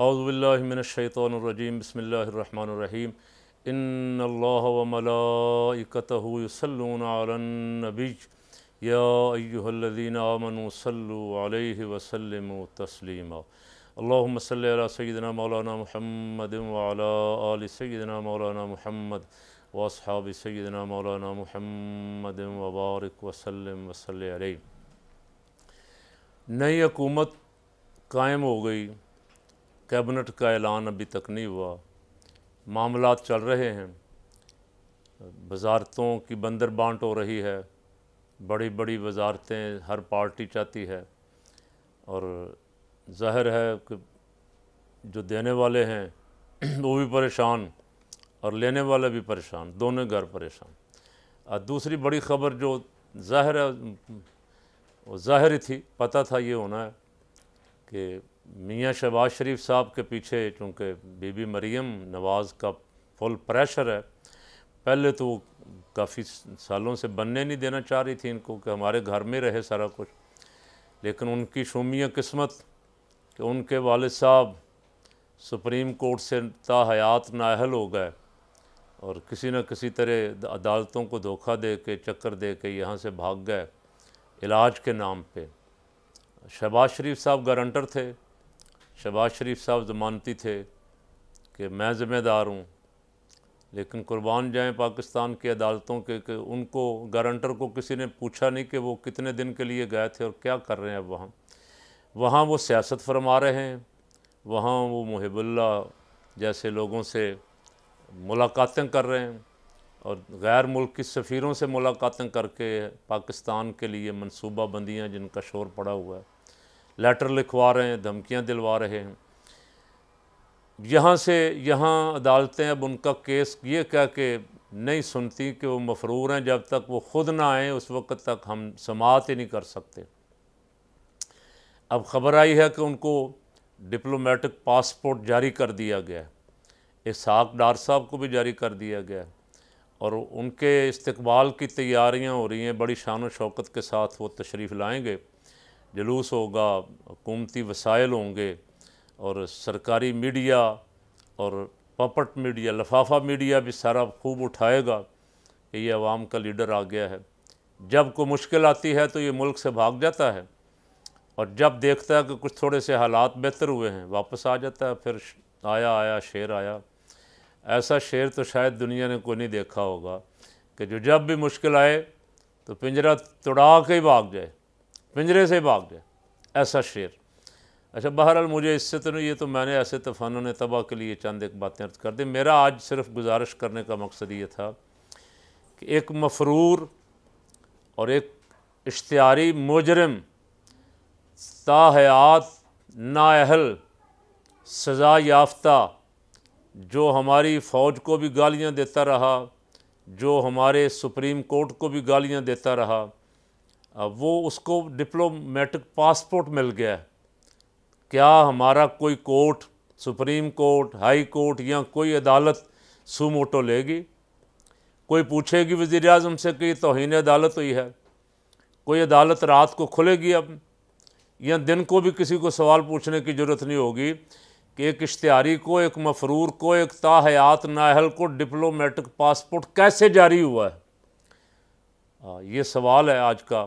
اعوذ باللہ من الشیطان الرجیم بسم اللہ الرحمن الرحیم ان اللہ و ملائکتہ یسلون علی النبی یا ایہا الذین آمنوا صلو علیہ وسلموا تسلیما اللہم صلی علی سیدنا مولانا محمد وعلا آل سیدنا مولانا محمد واصحاب سیدنا مولانا محمد وبارک وسلم وصلی علیہ نئی حکومت قائم ہو گئی کیبنٹ کا اعلان ابھی تک نہیں ہوا معاملات چل رہے ہیں وزارتوں کی بندر بانٹ ہو رہی ہے بڑی بڑی وزارتیں ہر پارٹی چاہتی ہے اور ظاہر ہے کہ جو دینے والے ہیں وہ بھی پریشان اور لینے والے بھی پریشان دونوں گھر پریشان اور دوسری بڑی خبر جو ظاہر ہے وہ ظاہر ہی تھی پتہ تھا یہ ہونا ہے کہ میاں شہباز شریف صاحب کے پیچھے چونکہ بی بی مریم نواز کا فل پریشر ہے پہلے تو وہ کافی سالوں سے بننے نہیں دینا چاہ رہی تھی ان کو کہ ہمارے گھر میں رہے سارا کچھ لیکن ان کی شومیہ قسمت کہ ان کے والد صاحب سپریم کورٹ سے تا حیات نااہل ہو گئے اور کسی نہ کسی طرح عدالتوں کو دھوکہ دے کے چکر دے کے یہاں سے بھاگ گئے علاج کے نام پہ شہباز شریف صاحب گارنٹر تھے شباز شریف صاحب زمانتی تھے کہ میں ذمہ دار ہوں لیکن قربان جائیں پاکستان کی عدالتوں کے کہ ان کو گارنٹر کو کسی نے پوچھا نہیں کہ وہ کتنے دن کے لیے گئے تھے اور کیا کر رہے ہیں اب وہاں وہاں وہ سیاست فرما رہے ہیں وہاں وہ محب اللہ جیسے لوگوں سے ملاقاتیں کر رہے ہیں اور غیر ملکی سفیروں سے ملاقاتیں کر کے پاکستان کے لیے منصوبہ بندیاں جن کا شور پڑا ہوا ہے لیٹر لکھوا رہے ہیں دھمکیاں دلوا رہے ہیں یہاں سے یہاں عدالتیں اب ان کا کیس یہ کہہ کے نہیں سنتی کہ وہ مفرور ہیں جب تک وہ خود نہ آئیں اس وقت تک ہم سماعت ہی نہیں کر سکتے اب خبر آئی ہے کہ ان کو ڈپلومیٹک پاسپورٹ جاری کر دیا گیا ہے اسحاق ڈار صاحب کو بھی جاری کر دیا گیا ہے اور ان کے استقبال کی تیاریاں ہو رہی ہیں بڑی شان و شوقت کے ساتھ وہ تشریف لائیں گے جلوس ہوگا حکومتی وسائل ہوں گے اور سرکاری میڈیا اور پپٹ میڈیا لفافہ میڈیا بھی سارا خوب اٹھائے گا کہ یہ عوام کا لیڈر آ گیا ہے جب کوئی مشکل آتی ہے تو یہ ملک سے بھاگ جاتا ہے اور جب دیکھتا ہے کہ کچھ تھوڑے سے حالات بہتر ہوئے ہیں واپس آ جاتا ہے پھر آیا آیا شعر آیا ایسا شعر تو شاید دنیا نے کوئی نہیں دیکھا ہوگا کہ جو جب بھی مشکل آئے تو پنجرہ تڑا کے ہی بھاگ جائے پنجرے سے بھاگ جائے ایسا شعر اچھا بہرحال مجھے اس سے تو نہیں یہ تو میں نے ایسے نے تباہ کے لیے چند ایک باتیں کر دیں میرا آج صرف گزارش کرنے کا مقصد یہ تھا کہ ایک مفرور اور ایک اشتہاری مجرم تاحیات نااہل سزا یافتہ جو ہماری فوج کو بھی گالیاں دیتا رہا جو ہمارے سپریم کورٹ کو بھی گالیاں دیتا رہا وہ اس کو ڈپلومیٹک پاسپورٹ مل گیا ہے کیا ہمارا کوئی court supreme court high court یا کوئی عدالت سو موٹو لے گی کوئی پوچھے گی وزیر اعظم سے کہ یہ توہین عدالت ہوئی ہے کوئی عدالت رات کو کھلے گی اب یا دن کو بھی کسی کو سوال پوچھنے کی ضرورت نہیں ہوگی کہ ایک اشتہاری کو ایک مفرور کو ایک تاحیات نااہل کو ڈپلومیٹک پاسپورٹ کیسے جاری ہوا ہے یہ سوال ہے آج کا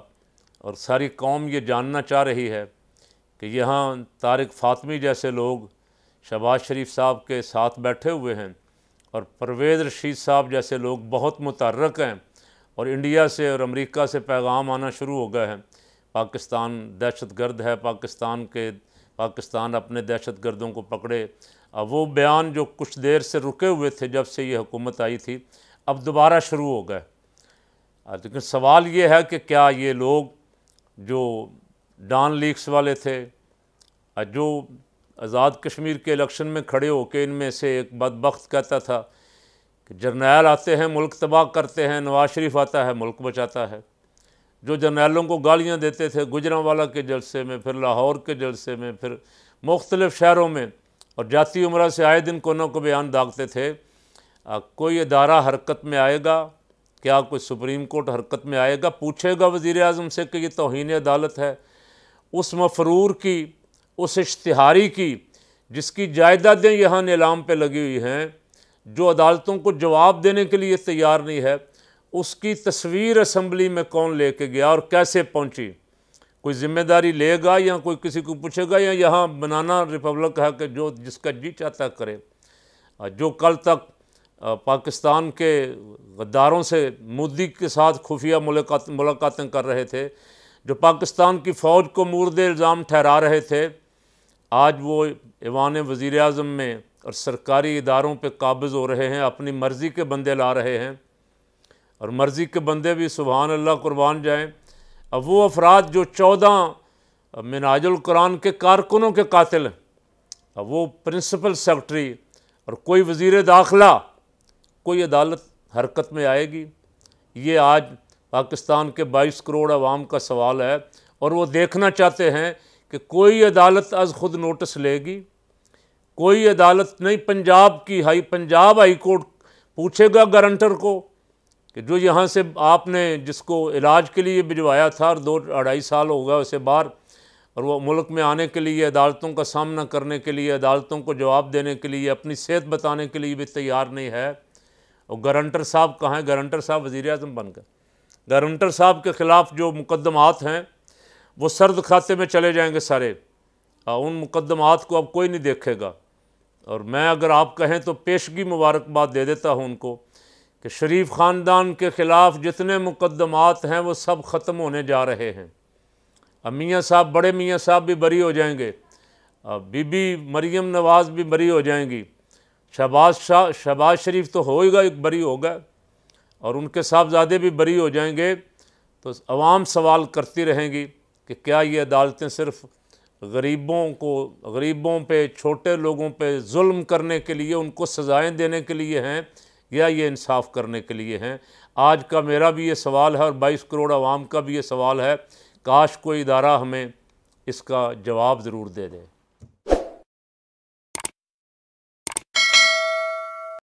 اور ساری قوم یہ جاننا چاہ رہی ہے کہ یہاں طارق فاطمی جیسے لوگ شہباز شریف صاحب کے ساتھ بیٹھے ہوئے ہیں اور پروید رشید صاحب جیسے لوگ بہت متحرک ہیں اور انڈیا سے اور امریکہ سے پیغام آنا شروع ہو گئے ہیں پاکستان دہشت گرد ہے پاکستان کے پاکستان اپنے دہشت گردوں کو پکڑے اب وہ بیان جو کچھ دیر سے رکے ہوئے تھے جب سے یہ حکومت آئی تھی اب دوبارہ شروع ہو گئے لیکن سوال یہ ہے کہ کیا یہ لوگ جو ڈان لیکس والے تھے جو آزاد کشمیر کے الیکشن میں کھڑے ہو کے ان میں سے ایک بدبخت کہتا تھا کہ جرنیل آتے ہیں ملک تباہ کرتے ہیں نواز شریف آتا ہے ملک بچاتا ہے جو جرنیلوں کو گالیاں دیتے تھے گجراں والا کے جلسے میں پھر لاہور کے جلسے میں پھر مختلف شہروں میں اور جاتی عمرہ سے آئے دن کونوں کو بیان داغتے تھے کوئی ادارہ حرکت میں آئے گا کیا کوئی سپریم کورٹ حرکت میں آئے گا پوچھے گا وزیر اعظم سے کہ یہ توہین عدالت ہے اس مفرور کی اس اشتہاری کی جس کی جائیدادیں یہاں نیلام پہ لگی ہوئی ہیں جو عدالتوں کو جواب دینے کے لیے تیار نہیں ہے اس کی تصویر اسمبلی میں کون لے کے گیا اور کیسے پہنچی کوئی ذمہ داری لے گا یا کوئی کسی کو پوچھے گا یا یہاں بنانا ریپبلک ہے کہ جو جس کا جی چاہتا کرے جو کل تک پاکستان کے غداروں سے مودی کے ساتھ خفیہ ملاقات ملاقاتیں کر رہے تھے جو پاکستان کی فوج کو مورد الزام ٹھہرا رہے تھے آج وہ ایوان وزیر اعظم میں اور سرکاری اداروں پہ قابض ہو رہے ہیں اپنی مرضی کے بندے لا رہے ہیں اور مرضی کے بندے بھی سبحان اللہ قربان جائیں اب وہ افراد جو چودہ مناج القرآن کے کارکنوں کے قاتل ہیں اب وہ پرنسپل سیکٹری اور کوئی وزیر داخلہ کوئی عدالت حرکت میں آئے گی یہ آج پاکستان کے بائیس کروڑ عوام کا سوال ہے اور وہ دیکھنا چاہتے ہیں کہ کوئی عدالت از خود نوٹس لے گی کوئی عدالت نہیں پنجاب کی ہائی پنجاب ہائی کورٹ پوچھے گا گارنٹر کو کہ جو یہاں سے آپ نے جس کو علاج کے لیے بھجوایا تھا اور دو اڑھائی سال ہو گیا اسے باہر اور وہ ملک میں آنے کے لیے عدالتوں کا سامنا کرنے کے لیے عدالتوں کو جواب دینے کے لیے اپنی صحت بتانے کے لیے بھی تیار نہیں ہے اور گرنٹر صاحب کہاں گرنٹر صاحب وزیر اعظم بن کر گرنٹر صاحب کے خلاف جو مقدمات ہیں وہ سرد کھاتے میں چلے جائیں گے سارے ان مقدمات کو اب کوئی نہیں دیکھے گا اور میں اگر آپ کہیں تو پیشگی مبارکباد دے دیتا ہوں ان کو کہ شریف خاندان کے خلاف جتنے مقدمات ہیں وہ سب ختم ہونے جا رہے ہیں اب میاں صاحب بڑے میاں صاحب بھی بری ہو جائیں گے بی بی مریم نواز بھی بری ہو جائیں گی شہباز شاہ شہباز شریف تو ہو ہی گا ایک بری ہوگا اور ان کے صاحبزادے بھی بری ہو جائیں گے تو عوام سوال کرتی رہیں گی کہ کیا یہ عدالتیں صرف غریبوں کو غریبوں پہ چھوٹے لوگوں پہ ظلم کرنے کے لیے ان کو سزائیں دینے کے لیے ہیں یا یہ انصاف کرنے کے لیے ہیں آج کا میرا بھی یہ سوال ہے اور بائیس کروڑ عوام کا بھی یہ سوال ہے کاش کوئی ادارہ ہمیں اس کا جواب ضرور دے دیں